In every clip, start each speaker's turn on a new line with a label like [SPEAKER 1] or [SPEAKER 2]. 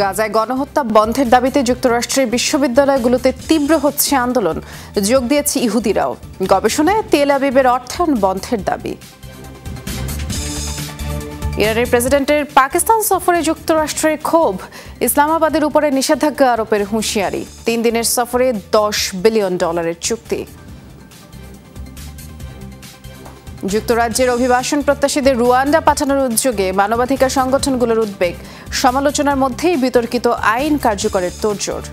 [SPEAKER 1] গাজায় গণহত্যা বন্ধের দাবিতে যুক্তরাষ্ট্রের বিশ্ববিদ্যালয়গুলোতে তীব্র হচ্ছে আন্দোলন যোগ দিয়েছে ইহুদিরাও গবেষণায় তেল আবিবের অর্থায়ন বন্ধের দাবি ইরানের প্রেসিডেন্টের পাকিস্তান সফরে যুক্তরাষ্ট্রের ক্ষোভ ইসলামাবাদের উপরে নিষেধাজ্ঞা আরোপের হুঁশিয়ারি তিন দিনের সফরে দশ বিলিয়ন ডলারের চুক্তি যুক্তরাজ্যের অভিবাসন প্রত্যাশীদের রুয়ান্ডা পাঠানোর উদ্যোগে মানবাধিকার সংগঠনগুলোর উদ্বেগ সমালোচনার মধ্যেই বিতর্কিত আইন কার্যকরের তোড়জোড়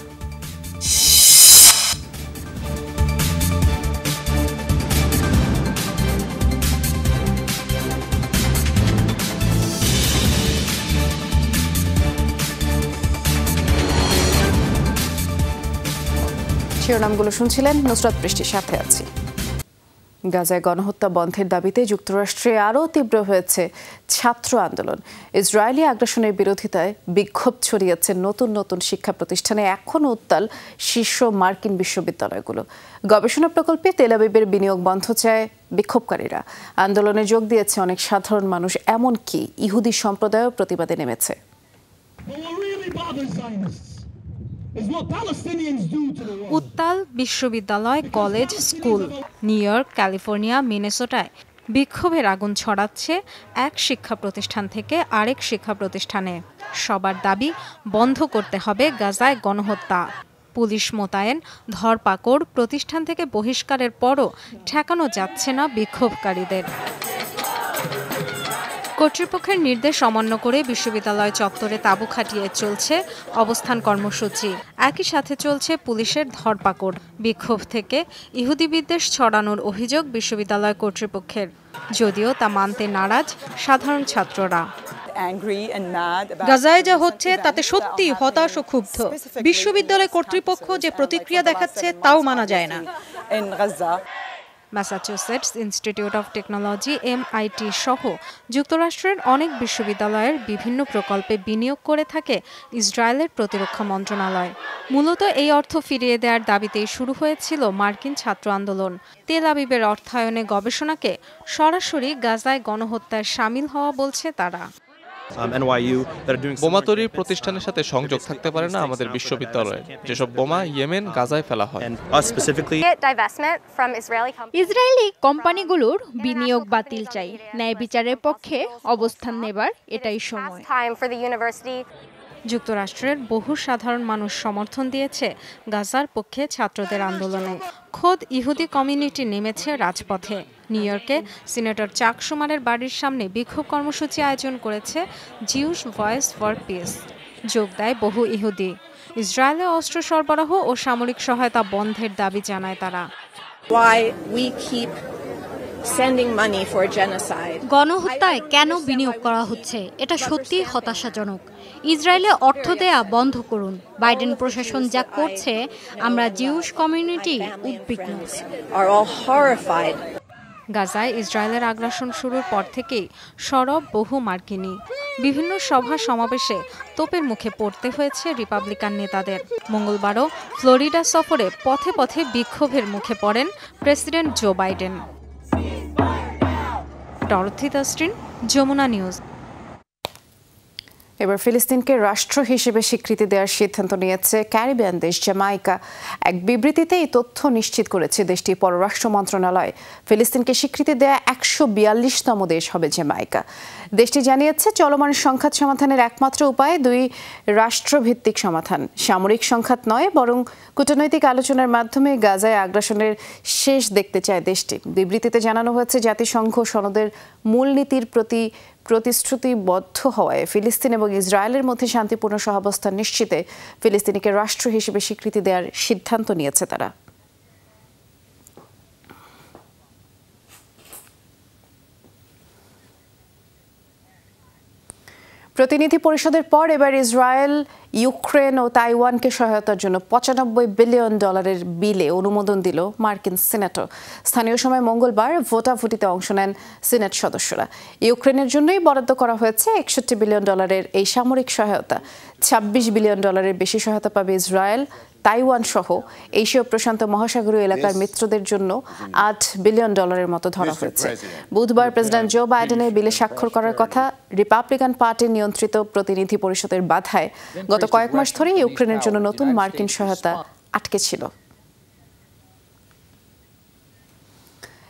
[SPEAKER 1] শিরোনামগুলো শুনছিলেন নুসরাত বৃষ্টির সাথে আছি গাজায় গণহত্যা বন্ধের দাবিতে যুক্তরাষ্ট্রে আরও তীব্র হয়েছে ছাত্র আন্দোলন ইসরায়েলি আগ্রাসনের বিরোধিতায় বিক্ষোভ ছড়িয়েছে নতুন নতুন শিক্ষা প্রতিষ্ঠানে এখনও উত্তাল শীর্ষ মার্কিন বিশ্ববিদ্যালয়গুলো গবেষণা প্রকল্পে তেলাবিবের বিনিয়োগ বন্ধ চায় বিক্ষোভকারীরা আন্দোলনে যোগ দিয়েছে অনেক সাধারণ মানুষ এমনকি ইহুদি সম্প্রদায়ও প্রতিবাদে নেমেছে
[SPEAKER 2] উত্তাল বিশ্ববিদ্যালয় college school New York California মিনেসোটায় বিক্ষোভের আগুন ছড়াচ্ছে এক শিক্ষা প্রতিষ্ঠান থেকে আরেক শিক্ষা প্রতিষ্ঠানে সবার দাবি বন্ধ করতে হবে গাজায় গণহত্যা পুলিশ মোতায়েন ধরপাকড় প্রতিষ্ঠান থেকে বহিষ্কারের পরও ঠেকানো যাচ্ছে না বিক্ষোভকারীদের কর্তৃপক্ষের নির্দেশ অমান্য করে বিশ্ববিদ্যালয় চত্বরে তাঁবু খাটিয়ে চলছে অবস্থান কর্মসূচি একই সাথে চলছে পুলিশের ধরপাকড় বিক্ষোভ থেকে ইহুদি বিদ্বেষ ছড়ানোর অভিযোগ বিশ্ববিদ্যালয় কর্তৃপক্ষের যদিও তা মানতে নারাজ সাধারণ ছাত্ররা গাজায় যা হচ্ছে তাতে সত্যি হতাশ ও ক্ষুব্ধ বিশ্ববিদ্যালয় কর্তৃপক্ষ যে প্রতিক্রিয়া দেখাচ্ছে তাও মানা যায় না Massachusetts Institute of Technology MIT সহ যুক্তরাষ্ট্রের অনেক বিশ্ববিদ্যালয়ের বিভিন্ন প্রকল্পে বিনিয়োগ করে থাকে ইসরায়েলের প্রতিরক্ষা মন্ত্রণালয় মূলত এই অর্থ ফিরিয়ে দেওয়ার দাবিতেই শুরু হয়েছিল মার্কিন ছাত্র আন্দোলন তেল আবিবের অর্থায়নে গবেষণাকে সরাসরি গাজায় গণহত্যায় সামিল হওয়া বলছে তারা Um, বোমা তৈরির
[SPEAKER 3] প্রতিষ্ঠানের সাথে সংযোগ থাকতে পারে না আমাদের বিশ্ববিদ্যালয়ের যেসব বোমা ইয়েমেন গাজায় ফেলা হয়
[SPEAKER 2] ইসরায়েলি কোম্পানিগুলোর বিনিয়োগ বাতিল চাই ন্যায় বিচারের পক্ষে অবস্থান নেবার এটাই সময় যুক্তরাষ্ট্রের বহু সাধারণ মানুষ সমর্থন দিয়েছে গাজার পক্ষে ছাত্রদের আন্দোলনে খোদ ইহুদি কমিউনিটি নেমেছে রাজপথে নিউ ইয়র্কে সিনেটর চাক সুমারের বাড়ির সামনে বিক্ষোভ কর্মসূচি আয়োজন করেছে জিউস ভয়েস ফর পিস যোগ দেয় বহু ইহুদি ইসরায়েলে অস্ত্র সরবরাহ ও সামরিক সহায়তা বন্ধের দাবি জানায় তারা গণহত্যায় কেন বিনিয়োগ করা হচ্ছে এটা সত্যিই হতাশাজনক ইসরায়েলে অর্থ দেয়া বন্ধ করুন বাইডেন প্রশাসন যা করছে আমরা জিউস কমিউনিটি উদ্বিগ্ন গাজায় ইসরায়েলের আগ্রাসন শুরুর পর থেকেই সরব বহু মার্কিনী বিভিন্ন সভা সমাবেশে তোপের মুখে পড়তে হয়েছে রিপাবলিকান নেতাদের মঙ্গলবারও ফ্লোরিডা সফরে পথে পথে বিক্ষোভের মুখে পড়েন প্রেসিডেন্ট জো বাইডেন হ্যাঁ। ডরথি দাস্টিন যমুনা নিউজ এবার
[SPEAKER 1] ফিলিস্তিনকে রাষ্ট্র হিসেবে স্বীকৃতি দেওয়ার সিদ্ধান্ত নিয়েছে ক্যারিবিয়ান দেশ জ্যামাইকা এক বিবৃতিতে এই তথ্য নিশ্চিত করেছে দেশটির পররাষ্ট্র মন্ত্রণালয় ফিলিস্তিনকে স্বীকৃতি দেয়া একশো বিয়াল্লিশতম দেশ হবে জ্যামাইকা দেশটি জানিয়েছে চলমান সংঘাত সমাধানের একমাত্র উপায় দুই রাষ্ট্রভিত্তিক সমাধান সামরিক সংঘাত নয় বরং কূটনৈতিক আলোচনার মাধ্যমে গাজায় আগ্রাসনের শেষ দেখতে চায় দেশটি বিবৃতিতে জানানো হয়েছে জাতিসংঘ সনদের মূলনীতির প্রতি প্রতিশ্রুতিবদ্ধ হওয়ায় ফিলিস্তিন এবং ইসরায়েলের মধ্যে শান্তিপূর্ণ সহাবস্থান নিশ্চিতে ফিলিস্তিনিকে রাষ্ট্র হিসেবে স্বীকৃতি দেওয়ার সিদ্ধান্ত নিয়েছে তারা প্রতিনিধি পরিষদের পর এবার ইসরায়েল ইউক্রেন ও তাইওয়ানকে সহায়তার জন্য পঁচানব্বই বিলিয়ন ডলারের বিলে অনুমোদন দিল মার্কিন সিনেটর স্থানীয় সময় মঙ্গলবার ভোটাভুটিতে অংশ নেন সিনেট সদস্যরা ইউক্রেনের জন্যই বরাদ্দ করা হয়েছে একষট্টি বিলিয়ন ডলারের এই সামরিক সহায়তা ২৬ বিলিয়ন ডলারের বেশি সহায়তা পাবে ইসরায়েল তাইওয়ান সহ এশীয় প্রশান্ত মহাসাগরীয় এলাকার মিত্রদের জন্য আট বিলিয়ন ডলারের মতো ধরা হয়েছে বুধবার প্রেসিডেন্ট জো বাইডেনের বিলে স্বাক্ষর করার কথা রিপাবলিকান পার্টি নিয়ন্ত্রিত প্রতিনিধি পরিষদের বাধায় গত কয়েক মাস ধরে ইউক্রেনের জন্য নতুন মার্কিন সহায়তা আটকে ছিল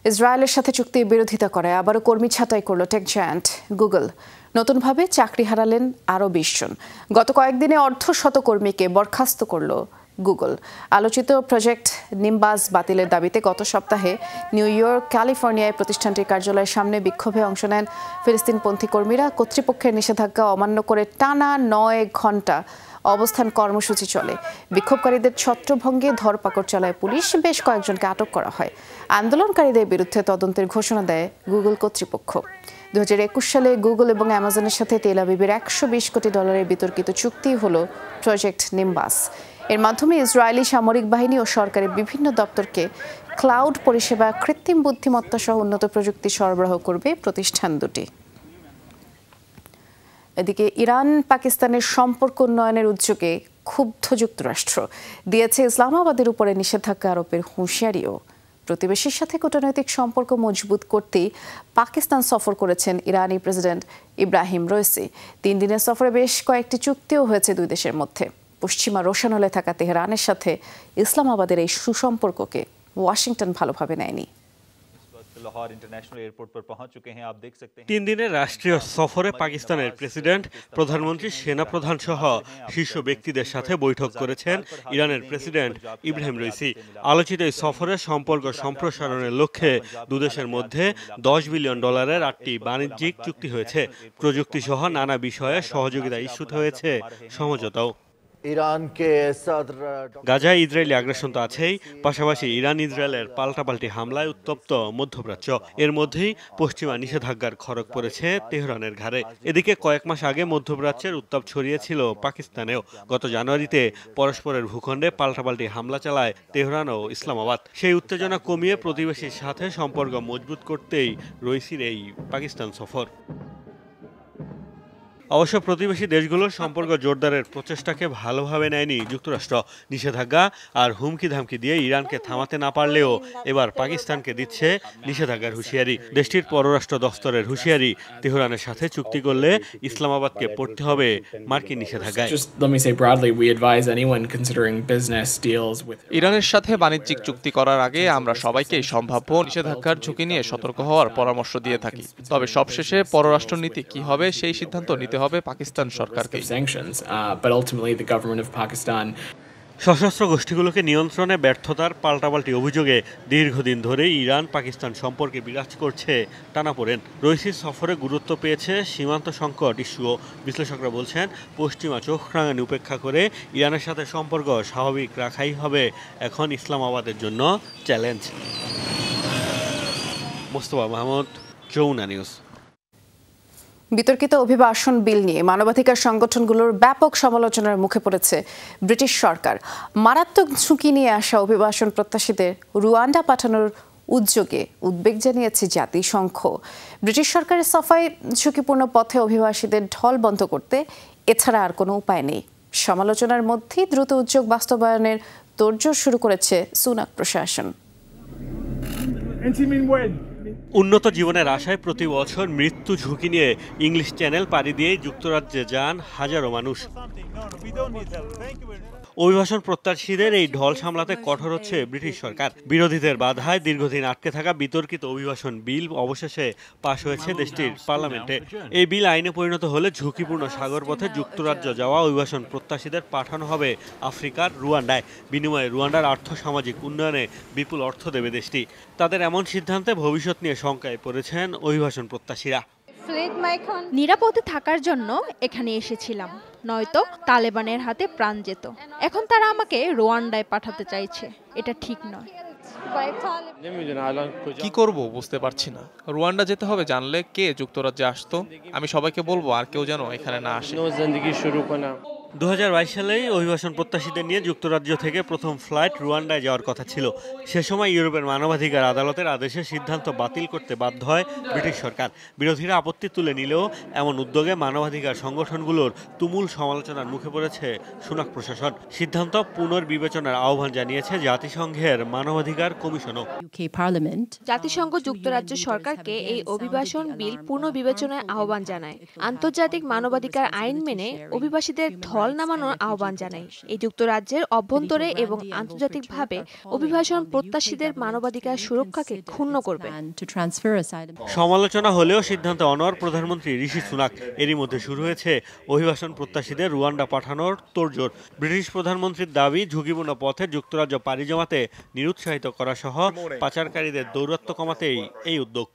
[SPEAKER 1] ইসরায়েলের সাথে চুক্তির বিরোধিতা করে আবারও কর্মী ছাঁটাই করল টেক জায়ান্ট গুগল নতুনভাবে চাকরি হারালেন আরও বিশজন গত কয়েকদিনে অর্ধ শত কর্মীকে বরখাস্ত করল গুগল আলোচিত প্রজেক্ট নিম্বাস বাতিলের দাবিতে গত সপ্তাহে নিউ ইয়র্ক ক্যালিফোর্নিয়ায় প্রতিষ্ঠানটির কার্যালয়ের সামনে বিক্ষোভে অংশ নেন ফিলিস্তিনপন্থী কর্মীরা কর্তৃপক্ষের নিষেধাজ্ঞা অমান্য করে টানা নয় ঘন্টা অবস্থান কর্মসূচি চলে বিক্ষোভকারীদের ছত্রভঙ্গে ধরপাকড় চালায় পুলিশ বেশ কয়েকজনকে আটক করা হয় আন্দোলনকারীদের বিরুদ্ধে তদন্তের ঘোষণা দেয় গুগল কর্তৃপক্ষ দু সালে গুগল এবং অ্যামাজনের সাথে তেল একশো একশো কোটি ডলারের বিতর্কিত চুক্তি হল প্রজেক্ট নিম্বাস এর মাধ্যমে ইসরায়েলি সামরিক বাহিনী ও সরকারের বিভিন্ন দপ্তরকে ক্লাউড পরিষেবা কৃত্রিম বুদ্ধিমত্তা সহ উন্নত প্রযুক্তি সরবরাহ করবে প্রতিষ্ঠান দুটি এদিকে ইরান পাকিস্তানের সম্পর্ক উন্নয়নের উদ্যোগে ক্ষুব্ধ যুক্তরাষ্ট্র দিয়েছে ইসলামাবাদের উপরে নিষেধাজ্ঞা আরোপের হুঁশিয়ারিও প্রতিবেশীর সাথে কূটনৈতিক সম্পর্ক মজবুত করতেই পাকিস্তান সফর করেছেন ইরানি প্রেসিডেন্ট ইব্রাহিম রয়েসি তিন দিনের সফরে বেশ কয়েকটি চুক্তিও হয়েছে দুই দেশের মধ্যে পশ্চিমা রোশানলে থাকা তেহরানের সাথে ইসলামাবাদের এই সুসম্পর্ককে ওয়াশিংটন ভালোভাবে নেয়নি
[SPEAKER 3] হ্যাঁ, হ্যাঁ। তিন দিনের রাষ্ট্রীয় সফরে পাকিস্তানের প্রেসিডেন্ট প্রধানমন্ত্রী সেনাপ্রধান সহ শীর্ষ ব্যক্তিদের সাথে বৈঠক করেছেন ইরানের প্রেসিডেন্ট ইব্রাহিম রইসি আলোচিত এই সফরে সম্পর্ক সম্প্রসারণের লক্ষ্যে দুদেশের মধ্যে দশ বিলিয়ন ডলারের আটটি বাণিজ্যিক চুক্তি হয়েছে প্রযুক্তি সহ নানা বিষয়ে সহযোগিতা ইস্যুত হয়েছে সমঝোতাও গাজা ইসরায়েলি আগ্রাসন তো আছেই পাশাপাশি ইরান ইসরায়েলের পাল্টাপাল্টি হামলায় উত্তপ্ত মধ্যপ্রাচ্য এর মধ্যেই পশ্চিমা নিষেধাজ্ঞার খড়ক পড়েছে তেহরানের ঘাড়ে এদিকে কয়েক মাস আগে মধ্যপ্রাচ্যের উত্তাপ ছড়িয়েছিল পাকিস্তানেও গত জানুয়ারিতে পরস্পরের ভূখণ্ডে পাল্টাপাল্টি হামলা চালায় তেহরান ও ইসলামাবাদ সেই উত্তেজনা কমিয়ে প্রতিবেশীর সাথে সম্পর্ক মজবুত করতেই রয়েছে এই পাকিস্তান সফর অবশ্য প্রতিবেশী দেশগুলোর সম্পর্ক জোরদারের প্রচেষ্টাকে ভালোভাবে নেয়নি যুক্তরাষ্ট্র নিষেধাজ্ঞা আর হুমকি ধামকি দিয়ে ইরানকে থামাতে না পারলেও এবার পাকিস্তানকে দিচ্ছে নিষেধাজ্ঞার হুঁশিয়ারি দেশটির পররাষ্ট্র দফতরের হুঁশিয়ারি তেহরানের সাথে চুক্তি করলে ইসলামাবাদকে পড়তে হবে মার্কিন নিষেধাজ্ঞায় ইরানের সাথে বাণিজ্যিক চুক্তি করার আগে আমরা সবাইকে সম্ভাব্য নিষেধাজ্ঞার ঝুঁকি নিয়ে সতর্ক হওয়ার পরামর্শ দিয়ে থাকি তবে সবশেষে পররাষ্ট্রনীতি কি হবে সেই সিদ্ধান্ত নিতে হবে পাকিস্তান সরকারকে uh, সশস্ত্র গোষ্ঠীগুলোকে নিয়ন্ত্রণে ব্যর্থতার পাল্টাপাল্টি অভিযোগে দীর্ঘদিন ধরে ইরান পাকিস্তান সম্পর্কে বিরাজ করছে টানাপোড়েন রইসির সফরে গুরুত্ব পেয়েছে সীমান্ত সংকট ইস্যুও বিশ্লেষকরা বলছেন পশ্চিমা চোখ রাঙানি উপেক্ষা করে ইরানের সাথে সম্পর্ক স্বাভাবিক রাখাই হবে এখন ইসলামাবাদের জন্য চ্যালেঞ্জ মোস্তফা মাহমুদ চৌনা নিউজ
[SPEAKER 1] বিতর্কিত অভিবাসন বিল নিয়ে মানবাধিকার সংগঠনগুলোর ব্যাপক সমালোচনার মুখে পড়েছে ব্রিটিশ সরকার মারাত্মক ঝুঁকি নিয়ে আসা অভিবাসন প্রত্যাশীদের রুয়ান্ডা পাঠানোর উদ্যোগে উদ্বেগ জানিয়েছে জাতিসংঘ ব্রিটিশ সরকারের সফাই ঝুঁকিপূর্ণ পথে অভিবাসীদের ঢল বন্ধ করতে এছাড়া আর কোনো উপায় নেই সমালোচনার মধ্যেই দ্রুত উদ্যোগ বাস্তবায়নের তোরজোর শুরু করেছে সুনাক প্রশাসন
[SPEAKER 3] উন্নত জীবনের আশায় প্রতি বছর মৃত্যু ঝুঁকি নিয়ে ইংলিশ চ্যানেল পাড়ি দিয়ে যুক্তরাজ্যে যান হাজারো মানুষ অভিবাসন প্রত্যাশীদের এই ঢল সামলাতে কঠোর হচ্ছে ব্রিটিশ সরকার বিরোধীদের বাধায় দীর্ঘদিন আটকে থাকা বিতর্কিত অভিবাসন বিল অবশেষে পাশ হয়েছে দেশটির পার্লামেন্টে এই বিল আইনে পরিণত হলে ঝুঁকিপূর্ণ সাগর পথে যুক্তরাজ্য যাওয়া অভিবাসন প্রত্যাশীদের পাঠানো হবে আফ্রিকার রুয়ান্ডায় বিনিময়ে রুয়ান্ডার আর্থ সামাজিক উন্নয়নে বিপুল অর্থ দেবে দেশটি তাদের এমন সিদ্ধান্তে ভবিষ্যৎ নিয়ে শঙ্কায় পড়েছেন অভিবাসন
[SPEAKER 2] প্রত্যাশীরা নিরাপদে থাকার জন্য এখানে এসেছিলাম নয়তো তালেবানের হাতে প্রাণ যেত এখন তারা আমাকে রোয়ান্ডায় পাঠাতে চাইছে এটা ঠিক নয়
[SPEAKER 3] কি করব বুঝতে পারছি না রুয়ান্ডা যেতে হবে জানলে কে যুক্তরাজ্যে আসতো আমি সবাইকে বলবো আর কেউ যেন এখানে না আসে দু সালে অভিবাসন প্রত্যাশীদের নিয়ে যুক্তরাজ্য থেকে প্রথম ফ্লাইট রুয়ান্ডায় যাওয়ার কথা ছিল সে সময় ইউরোপের মানবাধিকার আদালতের আদেশে সিদ্ধান্ত বাতিল করতে বাধ্য হয় ব্রিটিশ সরকার বিরোধীরা আপত্তি তুলে নিলেও এমন উদ্যোগে মানবাধিকার সংগঠনগুলোর তুমুল সমালোচনার মুখে পড়েছে সুনাক প্রশাসন সিদ্ধান্ত পুনর্বিবেচনার আহ্বান জানিয়েছে জাতিসংঘের মানবাধিকার কমিশনও
[SPEAKER 2] জাতিসংঘ যুক্তরাজ্য সরকারকে এই অভিবাসন বিল পুনর্বিবেচনায় আহ্বান জানায় আন্তর্জাতিক মানবাধিকার আইন মেনে অভিবাসীদের ধর্ম হল নামানোর আহ্বান জানাই এই যুক্তরাজ্যের অভ্যন্তরে এবং আন্তর্জাতিকভাবে অভিবাসন প্রত্যাশীদের মানবাধিকার সুরক্ষাকে ক্ষুণ্ণ করবে
[SPEAKER 3] সমালোচনা হলেও সিদ্ধান্ত অনর প্রধানমন্ত্রী ঋষি সুনাক এরই মধ্যে শুরু হয়েছে অভিবাসন প্রত্যাশীদের রুয়ান্ডা পাঠানোর তোরজোর ব্রিটিশ প্রধানমন্ত্রীর দাবি ঝুঁকিপূর্ণ পথে যুক্তরাজ্য পাড়ি জমাতে নিরুৎসাহিত করা সহ পাচারকারীদের দৌরাত্ম্য কমাতেই এই উদ্যোগ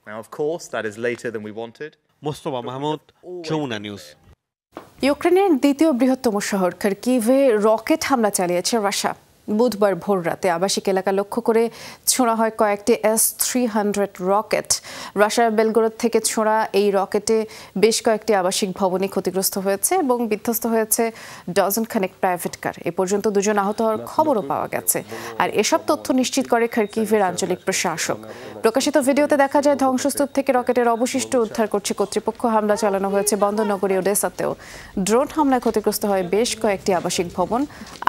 [SPEAKER 3] মোস্তফা মাহমুদ যমুনা নিউজ
[SPEAKER 1] ইউক্রেনের দ্বিতীয় বৃহত্তম শহর খার্কিভে রকেট হামলা চালিয়েছে রাশিয়া বুধবার ভোর রাতে আবাসিক এলাকা লক্ষ্য করে ছোঁড়া হয় কয়েকটি এস থ্রি হান্ড্রেড রকেট রাশিয়ার বেলগোরদ থেকে ছোঁড়া এই রকেটে বেশ কয়েকটি আবাসিক ভবনে ক্ষতিগ্রস্ত হয়েছে এবং বিধ্বস্ত হয়েছে ডজন খানেক প্রাইভেট কার এ পর্যন্ত দুজন আহত হওয়ার খবরও পাওয়া গেছে আর এসব তথ্য নিশ্চিত করে খার্কিভের আঞ্চলিক প্রশাসক প্রকাশিত ভিডিওতে দেখা যায় ধ্বংসস্তূপ থেকে রকেটের অবশিষ্ট উদ্ধার করছে কর্তৃপক্ষ হামলা চালানো হয়েছে বন্দরনগরী ওডেসাতেও ড্রোন হামলায় ক্ষতিগ্রস্ত হয় বেশ কয়েকটি আবাসিক ভবন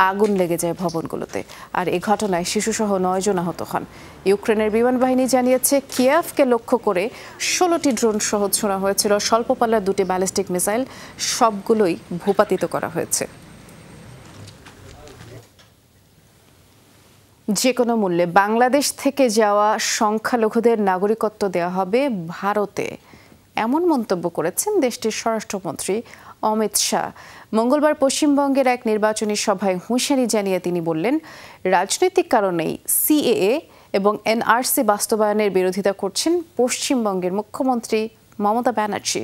[SPEAKER 1] আগুন লেগে যায় ভবনগুলো আদালতে আর এ ঘটনায় শিশুসহ জন আহত হন ইউক্রেনের বিমান বাহিনী জানিয়েছে কিয়েভকে লক্ষ্য করে ষোলোটি ড্রোন সহ ছোঁড়া হয়েছিল স্বল্প পাল্লার দুটি ব্যালিস্টিক মিসাইল সবগুলোই ভূপাতিত করা হয়েছে যে কোনো মূল্যে বাংলাদেশ থেকে যাওয়া সংখ্যালঘুদের নাগরিকত্ব দেওয়া হবে ভারতে এমন মন্তব্য করেছেন দেশটির স্বরাষ্ট্রমন্ত্রী অমিত শাহ মঙ্গলবার পশ্চিমবঙ্গের এক নির্বাচনী সভায় হুঁশিয়ারি জানিয়ে তিনি বললেন রাজনৈতিক কারণেই সিএএ এবং এনআরসি বাস্তবায়নের বিরোধিতা করছেন পশ্চিমবঙ্গের মুখ্যমন্ত্রী মমতা ব্যানার্জি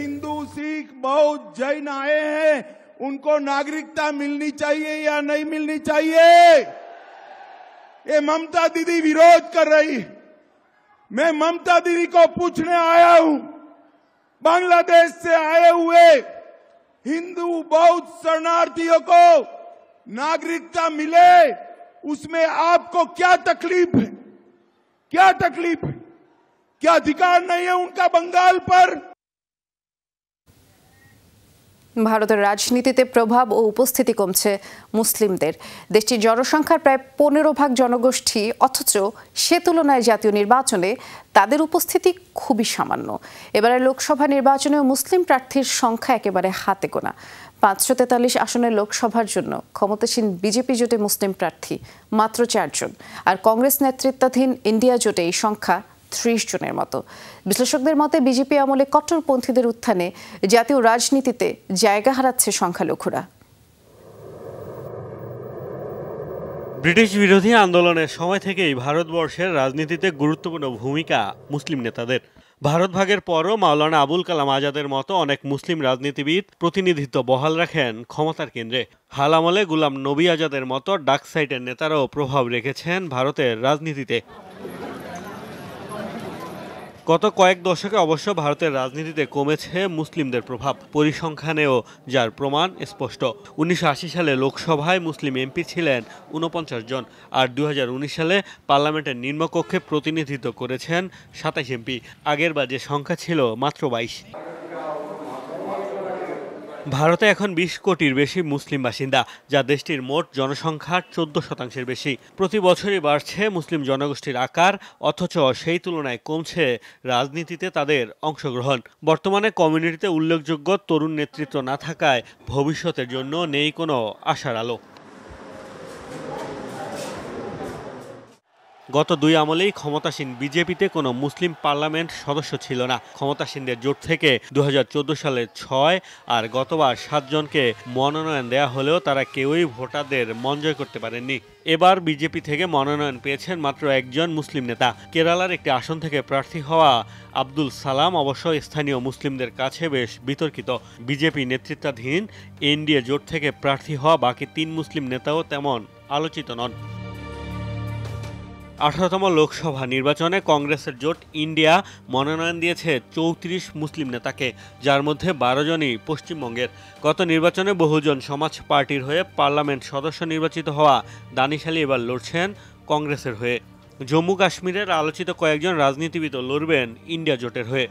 [SPEAKER 2] হিন্দু শিখ বৌদ্ধ জৈন আয়ে হ্যাঁ নাগরিকতা মিলনি मिलनी মিলনি চাই नहीं मिलनी चाहिए ये ममता মমতা দিদি কুছনে আয়া मैं बांग्लादेश से आए हुए हिंदू बौद्ध शरणार्थियों को नागरिकता मिले उसमें आपको क्या तकलीफ है क्या तकलीफ है क्या अधिकार नहीं है उनका बंगाल पर
[SPEAKER 1] ভারতের রাজনীতিতে প্রভাব ও উপস্থিতি কমছে মুসলিমদের দেশটির জনসংখ্যার প্রায় পনেরো ভাগ জনগোষ্ঠী অথচ সে তুলনায় জাতীয় নির্বাচনে তাদের উপস্থিতি খুবই সামান্য এবারে লোকসভা নির্বাচনেও মুসলিম প্রার্থীর সংখ্যা একেবারে হাতে গোনা পাঁচশো তেতাল্লিশ আসনের লোকসভার জন্য ক্ষমতাসীন বিজেপি জোটে মুসলিম প্রার্থী মাত্র চারজন আর কংগ্রেস নেতৃত্বাধীন ইন্ডিয়া জোটে এই সংখ্যা ত্রিশ জনের মতো বিশ্লেষকদের মতে বিজেপি আমলে কট্টরপন্থীদের উত্থানে জাতীয় রাজনীতিতে জায়গা হারাচ্ছে সংখ্যালঘুরা
[SPEAKER 3] ব্রিটিশ বিরোধী আন্দোলনের সময় থেকেই ভারতবর্ষের রাজনীতিতে গুরুত্বপূর্ণ ভূমিকা মুসলিম নেতাদের ভারত ভাগের পরও মাওলানা আবুল কালাম আজাদের মতো অনেক মুসলিম রাজনীতিবিদ প্রতিনিধিত্ব বহাল রাখেন ক্ষমতার কেন্দ্রে হাল আমলে গুলাম নবী আজাদের মতো ডাক সাইটের নেতারাও প্রভাব রেখেছেন ভারতের রাজনীতিতে গত কয়েক দশকে অবশ্য ভারতের রাজনীতিতে কমেছে মুসলিমদের প্রভাব পরিসংখ্যানেও যার প্রমাণ স্পষ্ট উনিশশো সালে লোকসভায় মুসলিম এমপি ছিলেন উনপঞ্চাশ জন আর দু সালে পার্লামেন্টের নিম্নকক্ষে প্রতিনিধিত্ব করেছেন সাতাশ এমপি আগের বাজে যে সংখ্যা ছিল মাত্র বাইশ ভারতে এখন বিশ কোটির বেশি মুসলিম বাসিন্দা যা দেশটির মোট জনসংখ্যার চোদ্দ শতাংশের বেশি প্রতি বছরই বাড়ছে মুসলিম জনগোষ্ঠীর আকার অথচ সেই তুলনায় কমছে রাজনীতিতে তাদের অংশগ্রহণ বর্তমানে কমিউনিটিতে উল্লেখযোগ্য তরুণ নেতৃত্ব না থাকায় ভবিষ্যতের জন্য নেই কোনো আশার আলো গত দুই আমলেই ক্ষমতাসীন বিজেপিতে কোনো মুসলিম পার্লামেন্ট সদস্য ছিল না ক্ষমতাসীনদের জোট থেকে দু সালে ছয় আর গতবার সাতজনকে মনোনয়ন দেয়া হলেও তারা কেউই ভোটারদের মন জয় করতে পারেননি এবার বিজেপি থেকে মনোনয়ন পেয়েছেন মাত্র একজন মুসলিম নেতা কেরালার একটি আসন থেকে প্রার্থী হওয়া আব্দুল সালাম অবশ্য স্থানীয় মুসলিমদের কাছে বেশ বিতর্কিত বিজেপি নেতৃত্বাধীন এনডিএ জোট থেকে প্রার্থী হওয়া বাকি তিন মুসলিম নেতাও তেমন আলোচিত নন আঠারোতম লোকসভা নির্বাচনে কংগ্রেসের জোট ইন্ডিয়া মনোনয়ন দিয়েছে চৌত্রিশ মুসলিম নেতাকে যার মধ্যে বারো জনই পশ্চিমবঙ্গের গত নির্বাচনে বহুজন সমাজ পার্টির হয়ে পার্লামেন্ট সদস্য নির্বাচিত হওয়া দানিশালী এবার লড়ছেন কংগ্রেসের হয়ে জম্মু কাশ্মীরের আলোচিত কয়েকজন রাজনীতিবিদও লড়বেন ইন্ডিয়া জোটের হয়ে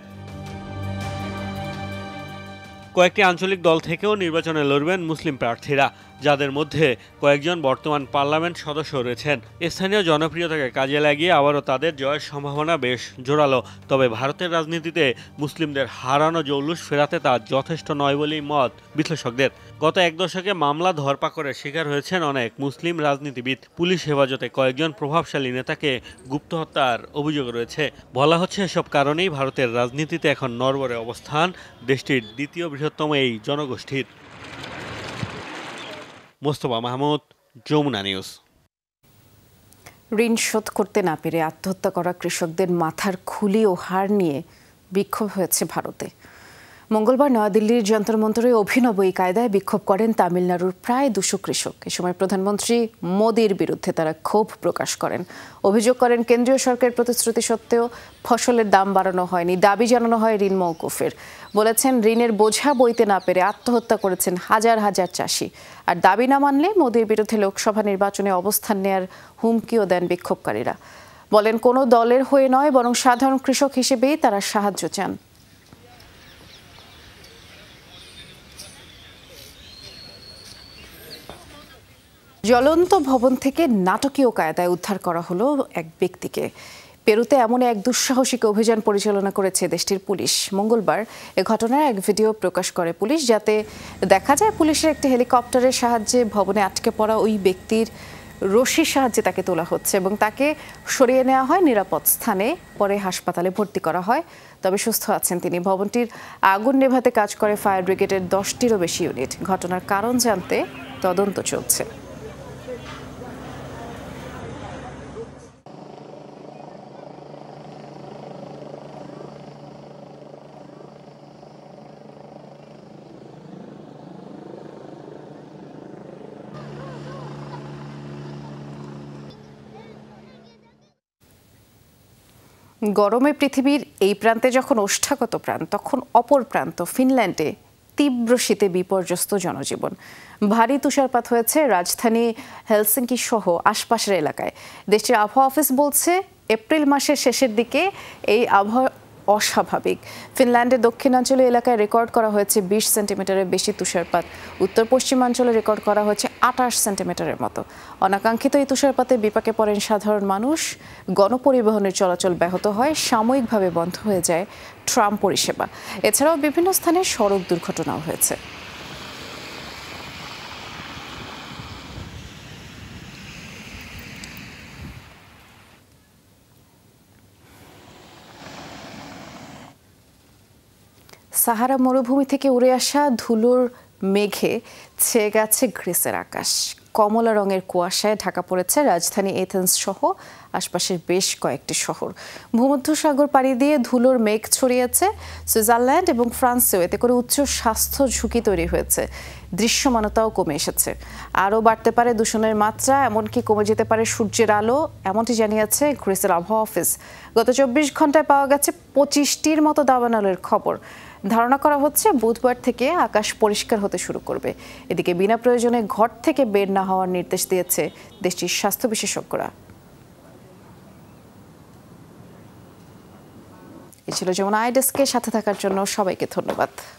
[SPEAKER 3] কয়েকটি আঞ্চলিক দল থেকেও নির্বাচনে লড়বেন মুসলিম প্রার্থীরা যাদের মধ্যে কয়েকজন বর্তমান পার্লামেন্ট সদস্য রয়েছেন স্থানীয় জনপ্রিয়তাকে কাজে লাগিয়ে আবারও তাদের জয়ের সম্ভাবনা বেশ জোরালো তবে ভারতের রাজনীতিতে মুসলিমদের হারানো জৌলুস ফেরাতে তা যথেষ্ট নয় বলেই মত বিশ্লেষকদের গত এক দশকে মামলা ধরপাকড়ের শিকার হয়েছেন অনেক মুসলিম রাজনীতিবিদ পুলিশ হেফাজতে কয়েকজন প্রভাবশালী নেতাকে গুপ্ত হত্যার অভিযোগ রয়েছে বলা হচ্ছে এসব কারণেই ভারতের রাজনীতিতে এখন নরবরে অবস্থান দেশটির দ্বিতীয় বৃহৎ বৃহত্তম এই জনগোষ্ঠীর মোস্তফা মাহমুদ যমুনা নিউজ
[SPEAKER 1] ঋণ শোধ করতে না পেরে আত্মহত্যা করা কৃষকদের মাথার খুলি ও হার নিয়ে বিক্ষোভ হয়েছে ভারতে মঙ্গলবার নয়াদিল্লির যন্তর অভিনব এই কায়দায় বিক্ষোভ করেন তামিলনাড়ুর প্রায় দুশো কৃষক এ সময় প্রধানমন্ত্রী মোদীর বিরুদ্ধে তারা ক্ষোভ প্রকাশ করেন অভিযোগ করেন কেন্দ্রীয় সরকারের প্রতিশ্রুতি সত্ত্বেও ফসলের দাম বাড়ানো হয়নি দাবি জানানো হয় ঋণ মৌকুফের বলেছেন ঋণের বোঝা বইতে না পেরে আত্মহত্যা করেছেন হাজার হাজার চাষি আর দাবি না মানলে মোদীর বিরুদ্ধে লোকসভা নির্বাচনে অবস্থান নেয়ার হুমকিও দেন বিক্ষোভকারীরা বলেন কোনো দলের হয়ে নয় বরং সাধারণ কৃষক হিসেবেই তারা সাহায্য চান জ্বলন্ত ভবন থেকে নাটকীয় কায়দায় উদ্ধার করা হলো এক ব্যক্তিকে পেরুতে এমন এক দুঃসাহসিক অভিযান পরিচালনা করেছে দেশটির পুলিশ মঙ্গলবার এ ঘটনার এক ভিডিও প্রকাশ করে পুলিশ যাতে দেখা যায় পুলিশের একটি হেলিকপ্টারের সাহায্যে ভবনে আটকে পড়া ওই ব্যক্তির রশির সাহায্যে তাকে তোলা হচ্ছে এবং তাকে সরিয়ে নেওয়া হয় নিরাপদ স্থানে পরে হাসপাতালে ভর্তি করা হয় তবে সুস্থ আছেন তিনি ভবনটির আগুন নেভাতে কাজ করে ফায়ার ব্রিগেডের দশটিরও বেশি ইউনিট ঘটনার কারণ জানতে তদন্ত চলছে গরমে পৃথিবীর এই প্রান্তে যখন ওষ্ঠাগত প্রাণ তখন অপর প্রান্ত ফিনল্যান্ডে তীব্র শীতে বিপর্যস্ত জনজীবন ভারী তুষারপাত হয়েছে রাজধানী হেলসিঙ্কি সহ আশপাশের এলাকায় দেশটির আবহাওয়া অফিস বলছে এপ্রিল মাসের শেষের দিকে এই আবহাওয়া অস্বাভাবিক ফিনল্যান্ডের দক্ষিণাঞ্চলীয় এলাকায় রেকর্ড করা হয়েছে বিশ সেন্টিমিটারের বেশি তুষারপাত উত্তর পশ্চিমাঞ্চলে রেকর্ড করা হয়েছে আটাশ সেন্টিমিটারের মতো অনাকাঙ্ক্ষিত এই তুষারপাতে বিপাকে পড়েন সাধারণ মানুষ গণপরিবহনের চলাচল ব্যাহত হয় সাময়িকভাবে বন্ধ হয়ে যায় ট্রাম পরিষেবা এছাড়াও বিভিন্ন স্থানে সড়ক দুর্ঘটনাও হয়েছে সাহারা মরুভূমি থেকে উড়ে আসা ধুলোর মেঘে ছেয়ে গেছে গ্রিসের আকাশ কমলা রঙের কুয়াশায় ঢাকা পড়েছে রাজধানী এথেন্স সহ আশপাশের বেশ কয়েকটি শহর ভূমধ্যসাগর পাড়ি দিয়ে ধুলোর মেঘ ছড়িয়েছে সুইজারল্যান্ড এবং ফ্রান্সেও এতে করে উচ্চ স্বাস্থ্য ঝুঁকি তৈরি হয়েছে দৃশ্যমানতাও কমে এসেছে আরও বাড়তে পারে দূষণের মাত্রা এমনকি কমে যেতে পারে সূর্যের আলো এমনটি জানিয়েছে গ্রিসের আবহাওয়া অফিস গত চব্বিশ ঘন্টায় পাওয়া গেছে পঁচিশটির মতো দাবানলের খবর ধারণা করা হচ্ছে বুধবার থেকে আকাশ পরিষ্কার হতে শুরু করবে এদিকে বিনা প্রয়োজনে ঘর থেকে বের না হওয়ার নির্দেশ দিয়েছে দেশটির স্বাস্থ্য বিশেষজ্ঞরা এ ছিল যেমন আইডেস্কের সাথে থাকার জন্য সবাইকে ধন্যবাদ